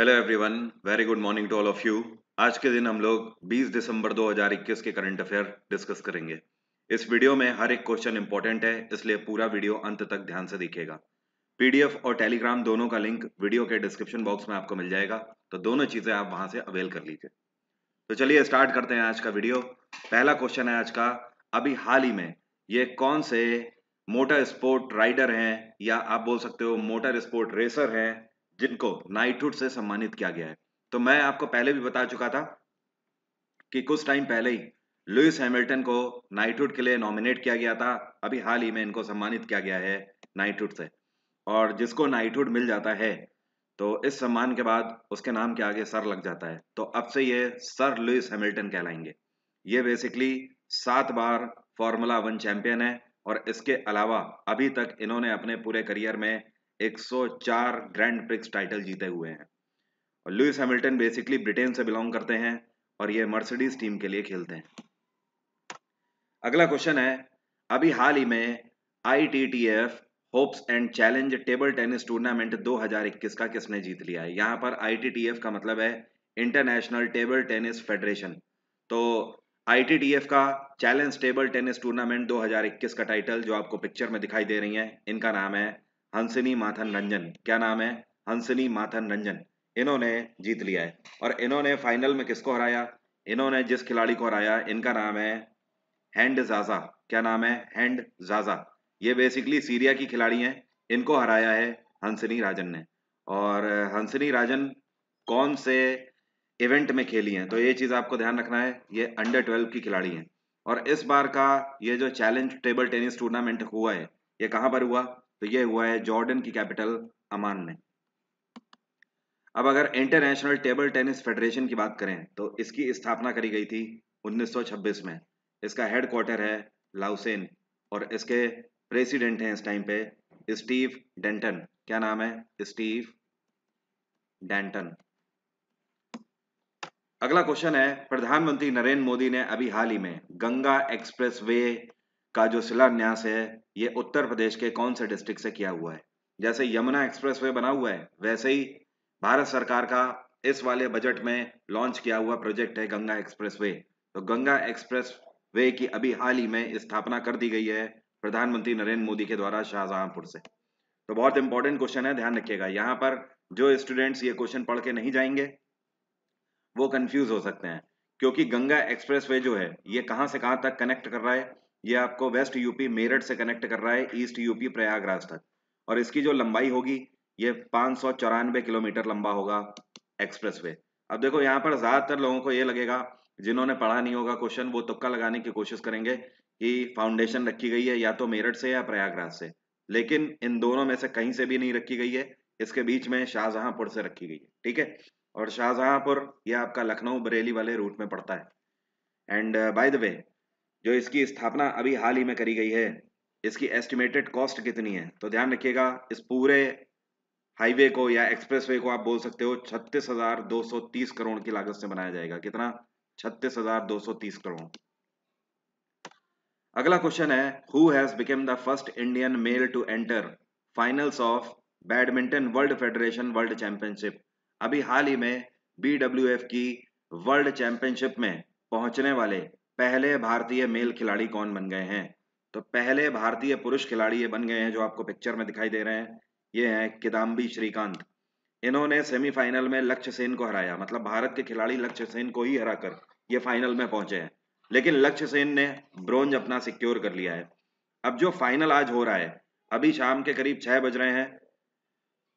hello everyone very good morning to all of you आज के दिन हम लोग 20 दिसंबर 2021 के करंट अफेयर डिस्कस करेंगे इस वीडियो में हर एक क्वेश्चन इंपॉर्टेंट है इसलिए पूरा वीडियो अंत तक ध्यान से देखिएगा पीडीएफ और टेलीग्राम दोनों का लिंक वीडियो के डिस्क्रिप्शन बॉक्स में आपको मिल जाएगा तो दोनों चीजें आप वहां से अवेल कर लीजिए तो चलिए स्टार्ट करते हैं आज का वीडियो पहला क्वेश्चन है आज का अभी हाल ही में ये कौन से मोटर स्पोर्ट राइडर हैं या आप बोल सकते हो मोटर स्पोर्ट रेसर हैं जिनको नाइटहुड से सम्मानित किया गया है तो मैं आपको पहले भी बता चुका था कि कुछ टाइम पहले ही लुइस हैमिल्टन को नाइटहुड के लिए नॉमिनेट किया गया था अभी हाल ही में इनको सम्मानित किया गया है नाइटहुड से और जिसको नाइटहुड मिल जाता है तो इस सम्मान के बाद उसके नाम के आगे सर लग जाता है तो अब से ये सर लुइस हैमिल्टन कहलाएंगे ये बेसिकली सात बार फॉर्मूला वन चैंपियन है और इसके अलावा अभी तक इन्होंने अपने पूरे करियर में 104 ग्रैंड प्रिक्स टाइटल जीते हुए हैं और लुइस हैमिल्टन बेसिकली ब्रिटेन से बिलोंग करते हैं और ये मर्सिडीज टीम के लिए खेलते हैं अगला क्वेश्चन है अभी हाल ही में I T T F hopes and challenge table tennis tournament 2021 का किसने जीत लिया है यहाँ पर आई टी टी एफ का मतलब है इंटरनेशनल टेबल टेनिस फेडरेशन तो आई टी टी एफ का चैलेंज टेबल टेनिस टूर्नामेंट 2021 का टाइटल जो आपको पिक्चर में दिखाई दे रही है इनका नाम है हंसनी माथन रंजन क्या नाम है हंसनी माथन रंजन इन्होंने जीत लिया है और इन्होंने फाइनल में किसको हराया इन्होंने जिस खिलाड़ी को हराया इनका नाम है हैंड जाजा क्या नाम है हैंड जाजा ये बेसिकली सीरिया की खिलाड़ी हैं इनको हराया है हंसनी राजन ने और हंसनी राजन कौन से इवेंट में खेली हैं तो ये चीज़ आपको ध्यान रखना है ये अंडर ट्वेल्व की खिलाड़ी हैं और इस बार का ये जो चैलेंज टेबल टेनिस टूर्नामेंट हुआ है ये कहाँ पर हुआ तो ये हुआ है जॉर्डन की कैपिटल अमान में अब अगर इंटरनेशनल टेबल टेनिस फेडरेशन की बात करें तो इसकी स्थापना करी गई थी 1926 में इसका हेड क्वार्टर है लाउसेन और इसके प्रेसिडेंट हैं इस टाइम पे स्टीव डेंटन क्या नाम है स्टीव डेंटन अगला क्वेश्चन है प्रधानमंत्री नरेंद्र मोदी ने अभी हाल ही में गंगा एक्सप्रेस वे का जो शिलान्यास है ये उत्तर प्रदेश के कौन से डिस्ट्रिक्ट से किया हुआ है जैसे यमुना एक्सप्रेस वे बना हुआ है वैसे ही भारत सरकार का इस वाले बजट में लॉन्च किया हुआ प्रोजेक्ट है गंगा एक्सप्रेस वे तो गंगा एक्सप्रेस वे की अभी हाल ही में स्थापना कर दी गई है प्रधानमंत्री नरेंद्र मोदी के द्वारा शाहजहांपुर से तो बहुत इंपॉर्टेंट क्वेश्चन है ध्यान रखिएगा यहाँ पर जो स्टूडेंट्स ये क्वेश्चन पढ़ के नहीं जाएंगे वो कंफ्यूज हो सकते हैं क्योंकि गंगा एक्सप्रेस वे जो है ये कहाँ से कहाँ तक कनेक्ट कर रहा है ये आपको वेस्ट यूपी मेरठ से कनेक्ट कर रहा है ईस्ट यूपी प्रयागराज तक और इसकी जो लंबाई होगी ये पांच किलोमीटर लंबा होगा एक्सप्रेस वे अब देखो यहाँ पर ज़्यादातर लोगों को ये लगेगा जिन्होंने पढ़ा नहीं होगा क्वेश्चन वो तुक्का लगाने की कोशिश करेंगे कि फाउंडेशन रखी गई है या तो मेरठ से या प्रयागराज से लेकिन इन दोनों में से कहीं से भी नहीं रखी गई है इसके बीच में शाहजहांपुर से रखी गई है ठीक है और शाहजहांपुर ये आपका लखनऊ बरेली वाले रूट में पड़ता है एंड बाय द वे जो इसकी स्थापना अभी हाल ही में करी गई है इसकी एस्टिमेटेड कॉस्ट कितनी है तो ध्यान रखिएगा इस पूरे हाईवे को या एक्सप्रेसवे को आप बोल सकते हो छत्तीस हजार दो सौ तीस करोड़ की लागत से बनाया जाएगा कितना छत्तीस हजार दो सौ तीस करोड़ अगला क्वेश्चन है who has became the first Indian mail to enter finals of badminton world federation world championship अभी हाल ही में बी की वर्ल्ड चैंपियनशिप में पहुंचने वाले पहले भारतीय मेल खिलाड़ी कौन बन गए हैं तो पहले भारतीय पुरुष खिलाड़ी ये बन गए हैं जो आपको पिक्चर में दिखाई दे रहे हैं ये हैं किदाम्बी श्रीकांत इन्होंने सेमीफाइनल में लक्ष्य सेन को हराया मतलब भारत के खिलाड़ी लक्ष्य सेन को ही हराकर ये फाइनल में पहुंचे हैं लेकिन लक्ष्य सेन ने ब्रोंज अपना सिक्योर कर लिया है अब जो फाइनल आज हो रहा है अभी शाम के करीब छह बज रहे हैं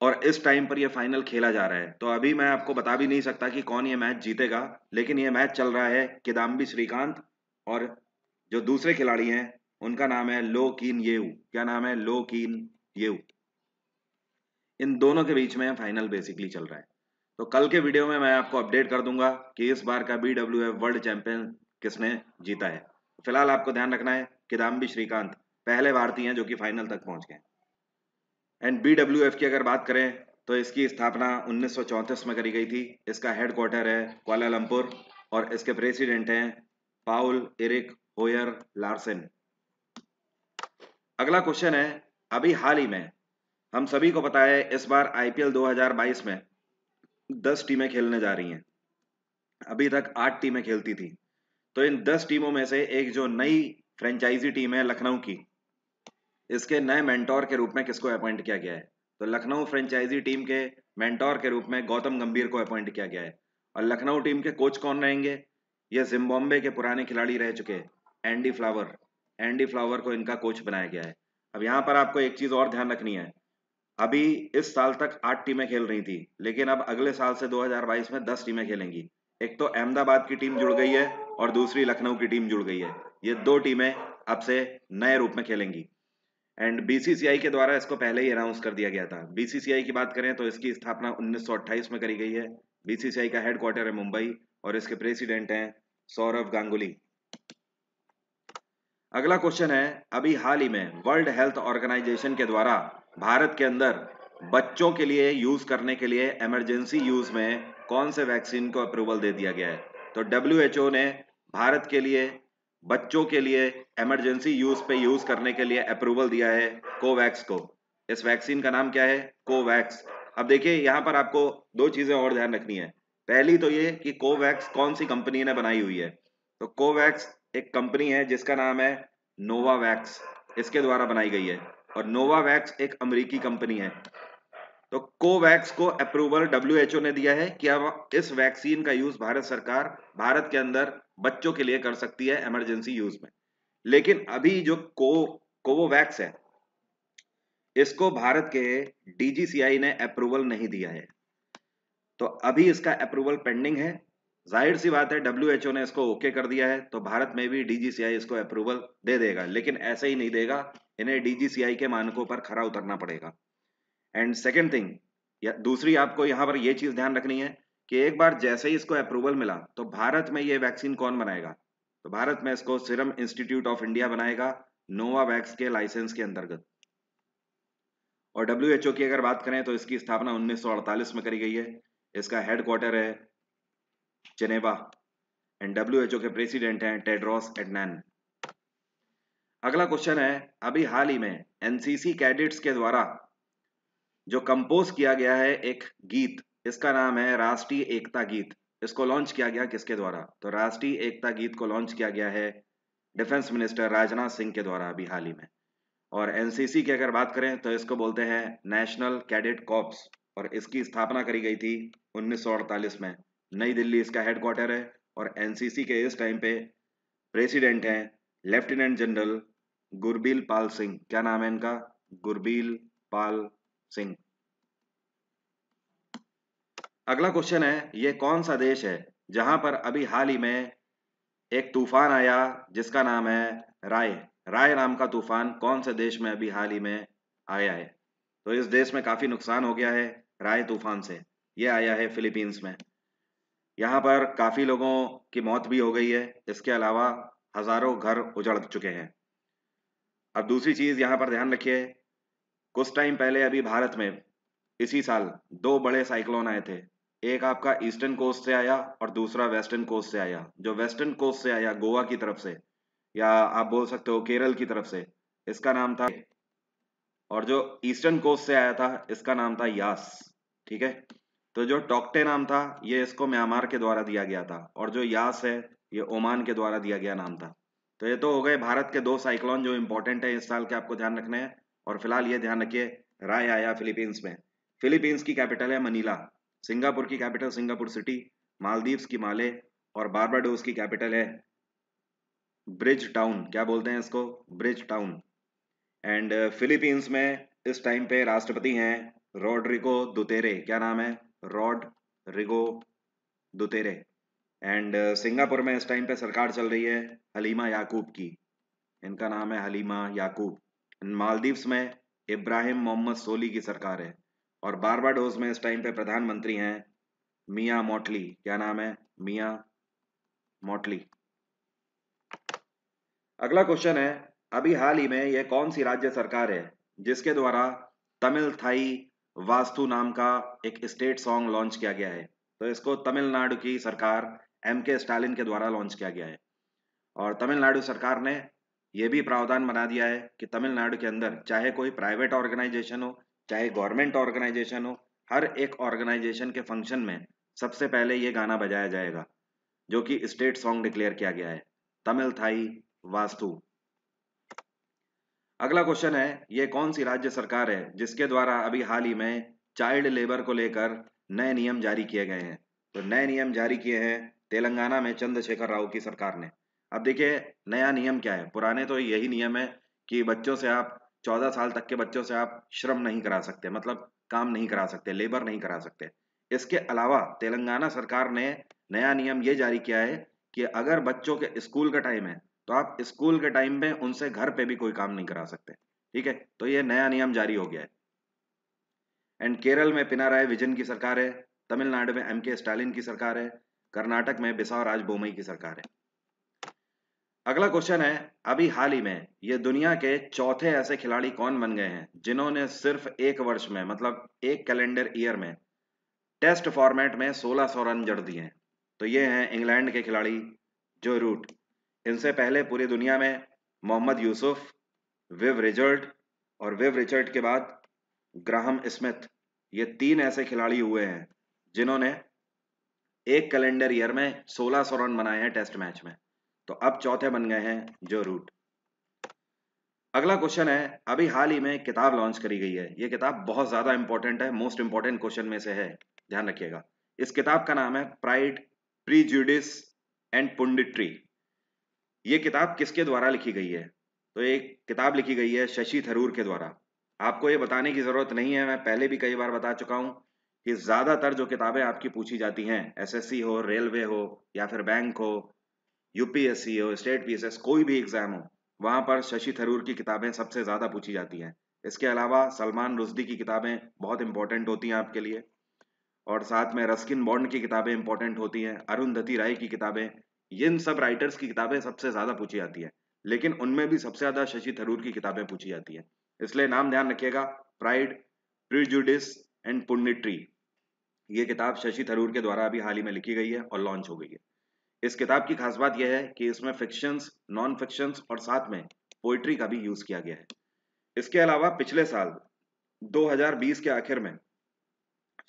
और इस टाइम पर यह फाइनल खेला जा रहा है तो अभी मैं आपको बता भी नहीं सकता कि कौन ये मैच जीतेगा लेकिन यह मैच चल रहा है किदाम्बी श्रीकांत और जो दूसरे खिलाड़ी हैं उनका नाम है लो कीन येऊ क्या नाम है लो कीन येऊ इन दोनों के बीच में फाइनल बेसिकली चल रहा है तो कल के वीडियो में मैं आपको अपडेट कर दूंगा कि इस बार का बी वर्ल्ड चैंपियन किसने जीता है फिलहाल आपको ध्यान रखना है किदाम्बी श्रीकांत पहले भारतीय हैं जो कि फाइनल तक पहुंच गए एंड बी की अगर बात करें तो इसकी स्थापना उन्नीस में करी गई थी इसका हेडक्वार्टर है क्वालालंपुर और इसके प्रेसिडेंट हैं पाउल एरिक होयर लार्सन अगला क्वेश्चन है अभी हाल ही में हम सभी को पता है इस बार आईपीएल 2022 में 10 टीमें खेलने जा रही हैं अभी तक आठ टीमें खेलती थी तो इन 10 टीमों में से एक जो नई फ्रेंचाइजी टीम है लखनऊ की इसके नए मेंटोर के रूप में किसको अपॉइंट किया गया है तो लखनऊ फ्रेंचाइजी टीम के मेंटोर के रूप में गौतम गंभीर को अपॉइंट किया गया है और लखनऊ टीम के कोच कौन रहेंगे ये जिम्बाब्वे के पुराने खिलाड़ी रह चुके एंडी फ्लावर एंडी फ्लावर को इनका कोच बनाया गया है अब यहाँ पर आपको एक चीज़ और ध्यान रखनी है अभी इस साल तक आठ टीमें खेल रही थी लेकिन अब अगले साल से 2022 में दस टीमें खेलेंगी एक तो अहमदाबाद की टीम जुड़ गई है और दूसरी लखनऊ की टीम जुड़ गई है ये दो टीमें अब से नए रूप में खेलेंगी एंड बीसीसीआई के द्वारा इसको पहले ही अनाउंस कर दिया गया था बीसीसीआई की बात करें तो इसकी स्थापना उन्नीस में करी गई है बीसीसीआई का हेड क्वार्टर है मुंबई और इसके प्रेसिडेंट हैं सौरभ गांगुली अगला क्वेश्चन है अभी हाल ही में वर्ल्ड हेल्थ ऑर्गेनाइजेशन के द्वारा भारत के अंदर बच्चों के लिए यूज करने के लिए इमरजेंसी यूज में कौन से वैक्सीन को अप्रूवल दे दिया गया है तो डब्ल्यू ने भारत के लिए बच्चों के लिए इमरजेंसी यूज पे यूज करने के लिए अप्रूवल दिया है कोवैक्स को इस वैक्सीन का नाम क्या है कोवैक्स अब देखिए यहाँ पर आपको दो चीजें और ध्यान रखनी है पहली तो ये कि कोवैक्स कौन सी कंपनी ने बनाई हुई है तो कोवैक्स एक कंपनी है जिसका नाम है नोवावैक्स इसके द्वारा बनाई गई है और नोवावैक्स एक अमेरिकी कंपनी है तो कोवैक्स को अप्रूवल डब्ल्यूएचओ ने दिया है कि अब इस वैक्सीन का यूज भारत सरकार भारत के अंदर बच्चों के लिए कर सकती है इमरजेंसी यूज में लेकिन अभी जो को कोवोवैक्स है इसको भारत के डीजीसीआई ने अप्रूवल नहीं दिया है तो अभी इसका अप्रूवल पेंडिंग है जाहिर सी बात है डब्ल्यू ने इसको ओके कर दिया है तो भारत में भी डीजीसीआई इसको अप्रूवल दे देगा लेकिन ऐसे ही नहीं देगा इन्हें डीजीसीआई के मानकों पर खरा उतरना पड़ेगा एंड सेकेंड थिंग दूसरी आपको यहां पर यह चीज ध्यान रखनी है कि एक बार जैसे ही इसको अप्रूवल मिला तो भारत में यह वैक्सीन कौन बनाएगा तो भारत में इसको सिरम इंस्टीट्यूट ऑफ इंडिया बनाएगा नोवा वैक्स के लाइसेंस के अंतर्गत और डब्ल्यू की अगर बात करें तो इसकी स्थापना 1948 में करी गई है इसका हेड क्वार्टर है जनेवा एंड डब्ल्यू के प्रेसिडेंट हैं टेड्रॉस एडनैन अगला क्वेश्चन है अभी हाल ही में एनसीसी कैडेट्स के द्वारा जो कंपोज किया गया है एक गीत इसका नाम है राष्ट्रीय एकता गीत इसको लॉन्च किया गया किसके द्वारा तो राष्ट्रीय एकता गीत को लॉन्च किया गया है डिफेंस मिनिस्टर राजनाथ सिंह के द्वारा अभी हाल ही में और एनसीसी की अगर बात करें तो इसको बोलते हैं नेशनल कैडेट कॉप्स और इसकी स्थापना करी गई थी 1948 में नई दिल्ली इसका हेडक्वार्टर है और एनसीसी के इस टाइम पे प्रेसिडेंट हैं लेफ्टिनेंट जनरल गुरबील पाल सिंह क्या नाम है इनका गुरबील पाल सिंह अगला क्वेश्चन है ये कौन सा देश है जहां पर अभी हाल ही में एक तूफान आया जिसका नाम है राय राय नाम का तूफान कौन से देश में अभी हाल ही में आया है तो इस देश में काफी नुकसान हो गया है राय तूफान से ये आया है फिलीपींस में यहाँ पर काफ़ी लोगों की मौत भी हो गई है इसके अलावा हज़ारों घर उजड़ चुके हैं अब दूसरी चीज़ यहाँ पर ध्यान रखिए कुछ टाइम पहले अभी भारत में इसी साल दो बड़े साइक्लोन आए थे एक आपका ईस्टर्न कोस्ट से आया और दूसरा वेस्टर्न कोस्ट से आया जो वेस्टर्न कोस्ट से आया गोवा की तरफ से या आप बोल सकते हो केरल की तरफ से इसका नाम था और जो ईस्टर्न कोस्ट से आया था इसका नाम था यास ठीक है तो जो टॉकटे नाम था ये इसको म्यांमार के द्वारा दिया गया था और जो यास है ये ओमान के द्वारा दिया गया नाम था तो ये तो हो गए भारत के दो साइक्लोन जो इंपॉर्टेंट है इस साल के आपको ध्यान रखने हैं और फिलहाल ये ध्यान रखिए राय आया फिलीपींस में फिलीपींस की कैपिटल है मनीला सिंगापुर की कैपिटल सिंगापुर सिटी मालदीव्स की माले और बारबाडोस की कैपिटल है ब्रिज टाउन क्या बोलते हैं इसको ब्रिज टाउन एंड फिलीपींस में इस टाइम पे राष्ट्रपति हैं रोड्रिको दुतेरे क्या नाम है Rodrigo Duterte and uh, Singapore में इस टाइम पे सरकार चल रही है हलीमा याकूब की इनका नाम है हलीमा याकूब मालदीव्स में इब्राहिम मोहम्मद सोली की सरकार है और बारबाडोज में इस टाइम पे प्रधानमंत्री हैं मिया मोटली क्या नाम है मिया मोटली अगला क्वेश्चन है अभी हाल ही में यह कौन सी राज्य सरकार है जिसके द्वारा तमिल थाई वास्तु नाम का एक स्टेट सॉन्ग लॉन्च किया गया है तो इसको तमिलनाडु की सरकार एम के स्टालिन के द्वारा लॉन्च किया गया है और तमिलनाडु सरकार ने यह भी प्रावधान बना दिया है कि तमिलनाडु के अंदर चाहे कोई प्राइवेट ऑर्गेनाइजेशन हो चाहे गवर्नमेंट ऑर्गेनाइजेशन हो हर एक ऑर्गेनाइजेशन के फंक्शन में सबसे पहले ये गाना बजाया जाएगा जो कि स्टेट सॉन्ग डिक्लेयर किया गया है तमिल थाई वास्तु अगला क्वेश्चन है ये कौन सी राज्य सरकार है जिसके द्वारा अभी हाल ही में चाइल्ड लेबर को लेकर नए नियम जारी किए गए हैं तो नए नियम जारी किए हैं तेलंगाना में चंद्रशेखर राव की सरकार ने अब देखिए नया नियम क्या है पुराने तो यही नियम है कि बच्चों से आप चौदह साल तक के बच्चों से आप श्रम नहीं करा सकते मतलब काम नहीं करा सकते लेबर नहीं करा सकते इसके अलावा तेलंगाना सरकार ने नया नियम ये जारी किया है कि अगर बच्चों के स्कूल का टाइम है तो आप स्कूल के टाइम पे उनसे घर पे भी कोई काम नहीं करा सकते ठीक है तो ये नया नियम जारी हो गया है एंड केरल में पिनाराय विजन की सरकार है तमिलनाडु में एम के स्टालिन की सरकार है कर्नाटक में बिसाव राज बोमई की सरकार है अगला क्वेश्चन है अभी हाल ही में ये दुनिया के चौथे ऐसे खिलाड़ी कौन बन गए हैं जिन्होंने सिर्फ एक वर्ष में मतलब एक कैलेंडर ईयर में टेस्ट फॉर्मेट में 1600 रन जड़ दिए हैं तो ये हैं इंग्लैंड के खिलाड़ी जो रूट इनसे पहले पूरी दुनिया में मोहम्मद यूसुफ विव रिचर्ड और विव रिचर्ड के बाद ग्राहम स्मिथ ये तीन ऐसे खिलाड़ी हुए हैं जिन्होंने एक कैलेंडर ईयर में 1600 रन बनाए हैं टेस्ट मैच में तो अब चौथे बन गए हैं जो रूट अगला क्वेश्चन है अभी हाल ही में किताब लॉन्च करी गई है ये किताब बहुत ज्यादा इंपॉर्टेंट है मोस्ट इंपॉर्टेंट क्वेश्चन में से है ध्यान रखिएगा इस किताब का नाम है प्राइड प्रीजुडिस एंड पुंडिट्री ये किताब किसके द्वारा लिखी गई है तो एक किताब लिखी गई है शशि थरूर के द्वारा आपको ये बताने की ज़रूरत नहीं है मैं पहले भी कई बार बता चुका हूँ कि ज़्यादातर जो किताबें आपकी पूछी जाती हैं एसएससी हो रेलवे हो या फिर बैंक हो यूपीएससी हो स्टेट पीएसएस कोई भी एग्ज़ाम हो वहाँ पर शशि थरूर की किताबें सबसे ज़्यादा पूछी जाती हैं इसके अलावा सलमान रुजदी की किताबें बहुत इंपॉर्टेंट होती हैं आपके लिए और साथ में रस्किन बॉन्ड की किताबें इंपॉर्टेंट होती हैं अरुंधति राय की किताबें इन सब राइटर्स की किताबें सबसे ज्यादा पूछी जाती है लेकिन उनमें भी सबसे ज्यादा शशि थरूर की किताबें पूछी जाती है इसलिए नाम ध्यान रखिएगा प्राइड प्रिजुडिस एंड पुण्यट्री ये किताब शशि थरूर के द्वारा अभी हाल ही में लिखी गई है और लॉन्च हो गई है इस किताब की खास बात यह है कि इसमें फिक्शंस नॉन फिक्शंस और साथ में पोइट्री का भी यूज किया गया है इसके अलावा पिछले साल 2020 के आखिर में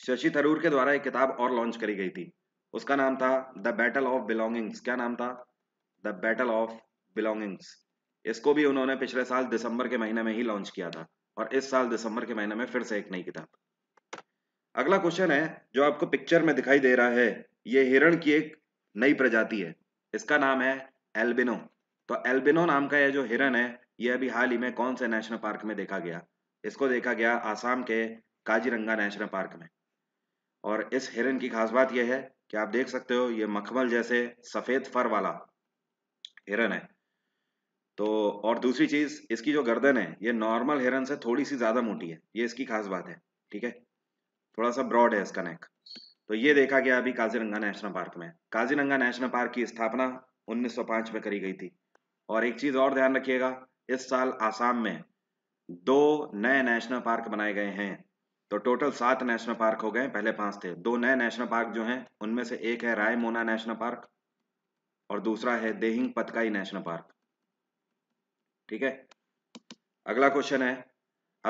शशि थरूर के द्वारा एक किताब और लॉन्च करी गई थी उसका नाम था द बैटल ऑफ बिलोंगिंग्स क्या नाम था द बैटल ऑफ बिलोंगिंग्स इसको भी उन्होंने पिछले साल दिसंबर के महीने में ही लॉन्च किया था और इस साल दिसंबर के महीने में फिर से एक नई किताब अगला क्वेश्चन है जो आपको पिक्चर में दिखाई दे रहा है ये हिरण की एक नई प्रजाति है इसका नाम है एल्बिनो तो एल्बिनो नाम का यह जो हिरण है यह अभी हाल ही में कौन से नेशनल पार्क में देखा गया इसको देखा गया आसाम के काजीरंगा नेशनल पार्क में और इस हिरण की खास बात यह है क्या आप देख सकते हो ये मखमल जैसे सफेद फर वाला हिरन है तो और दूसरी चीज इसकी जो गर्दन है ये नॉर्मल हिरन से थोड़ी सी ज्यादा मोटी है ये इसकी खास बात है ठीक है थोड़ा सा ब्रॉड है इसका नेक तो ये देखा गया अभी काजीरंगा नेशनल पार्क में काजीरंगा नेशनल पार्क की स्थापना 1905 में करी गई थी और एक चीज और ध्यान रखिएगा इस साल आसाम में दो नए नेशनल पार्क बनाए गए हैं तो टोटल सात नेशनल पार्क हो गए पहले पांच थे दो नए नेशनल पार्क जो हैं उनमें से एक है राय मोना नेशनल पार्क और दूसरा है देहिंग पतकाई नेशनल पार्क ठीक है अगला क्वेश्चन है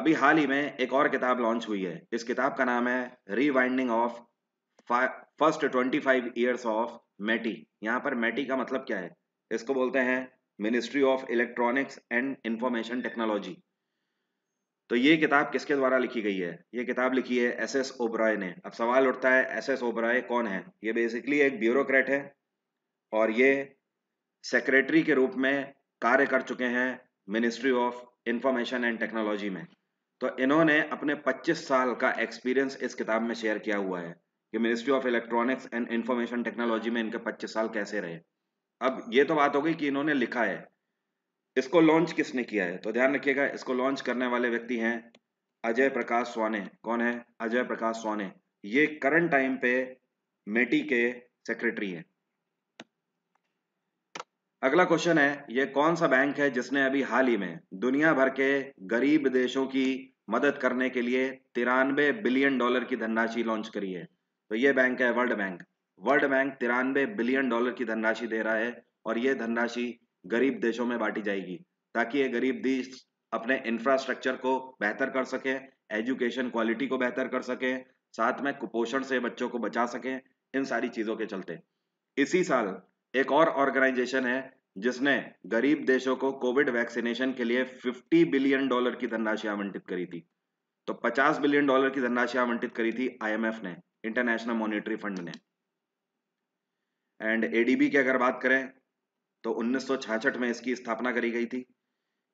अभी हाल ही में एक और किताब लॉन्च हुई है इस किताब का नाम है rewinding of first twenty five years of MeitY यहाँ पर मेटी का मतलब क्या है इसको बोलते हैं ministry of electronics and information technology तो ये किताब किसके द्वारा लिखी गई है ये किताब लिखी है एस एस ओबराय ने अब सवाल उठता है एस एस ओबराय कौन है ये बेसिकली एक ब्यूरोक्रेट है और ये सेक्रेटरी के रूप में कार्य कर चुके हैं ministry of information and technology में तो इन्होंने अपने 25 साल का एक्सपीरियंस इस किताब में शेयर किया हुआ है कि ministry of electronics and information technology में इनके 25 साल कैसे रहे अब ये तो बात हो गई कि इन्होंने लिखा है इसको लॉन्च किसने किया है तो ध्यान रखिएगा इसको लॉन्च करने वाले व्यक्ति हैं अजय प्रकाश स्वाने कौन है अजय प्रकाश स्वाने ये करंट टाइम पे मेटी के सेक्रेटरी हैं अगला क्वेश्चन है ये कौन सा बैंक है जिसने अभी हाल ही में दुनिया भर के गरीब देशों की मदद करने के लिए तिरानवे बिलियन डॉलर की धनराशि लॉन्च करी है तो ये बैंक है वर्ल्ड बैंक वर्ल्ड बैंक तिरानवे बिलियन डॉलर की धनराशि दे रहा है और ये धनराशि गरीब देशों में बांटी जाएगी ताकि ये गरीब देश अपने इंफ्रास्ट्रक्चर को बेहतर कर सके एजुकेशन क्वालिटी को बेहतर कर सके साथ में कुपोषण से बच्चों को बचा सके इन सारी चीज़ों के चलते इसी साल एक और ऑर्गेनाइजेशन है जिसने गरीब देशों को कोविड वैक्सीनेशन के लिए 50 बिलियन डॉलर की धनराशि आवंटित करी थी तो 50 बिलियन डॉलर की धनराशि आवंटित करी थी आईएमएफ ने इंटरनेशनल मॉनेटरी फंड ने एंड एडीबी की अगर बात करें तो 1966 में इसकी स्थापना करी गई थी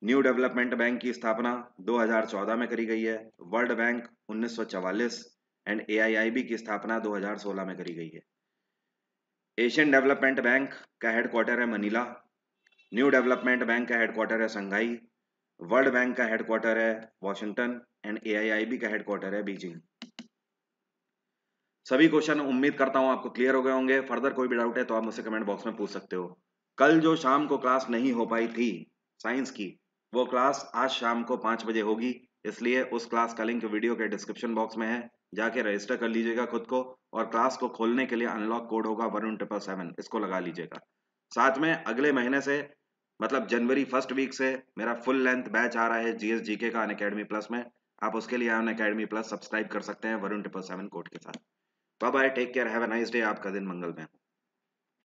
न्यू डेवलपमेंट बैंक की स्थापना 2014 में करी गई है वर्ल्ड बैंक 1944 एंड एआईआईबी की स्थापना 2016 में करी गई है एशियन डेवलपमेंट बैंक का हेडक्वार्टर है मनीला न्यू डेवलपमेंट बैंक का हेडक्वार्टर है संघाई वर्ल्ड बैंक का हेडक्वार्टर है वॉशिंगटन एंड एआईआईबी का हेडक्वार्टर है बीजिंग सभी क्वेश्चन उम्मीद करता हूं आपको क्लियर हो गए होंगे फर्दर कोई भी डाउट है तो आप मुझसे कमेंट बॉक्स में पूछ सकते हो कल जो शाम को क्लास नहीं हो पाई थी साइंस की वो क्लास आज शाम को पाँच बजे होगी इसलिए उस क्लास का लिंक वीडियो के डिस्क्रिप्शन बॉक्स में है जाके रजिस्टर कर लीजिएगा खुद को और क्लास को खोलने के लिए अनलॉक कोड होगा वरुण ट्रिपल सेवन इसको लगा लीजिएगा साथ में अगले महीने से मतलब जनवरी फर्स्ट वीक से मेरा फुल लेंथ बैच आ रहा है जीएस जीके का अन अकेडमी प्लस में आप उसके लिए अन अकेडमी प्लस सब्सक्राइब कर सकते हैं वरुण ट्रिपल सेवन कोड के साथ bye bye take care have a nice day आपका दिन मंगल में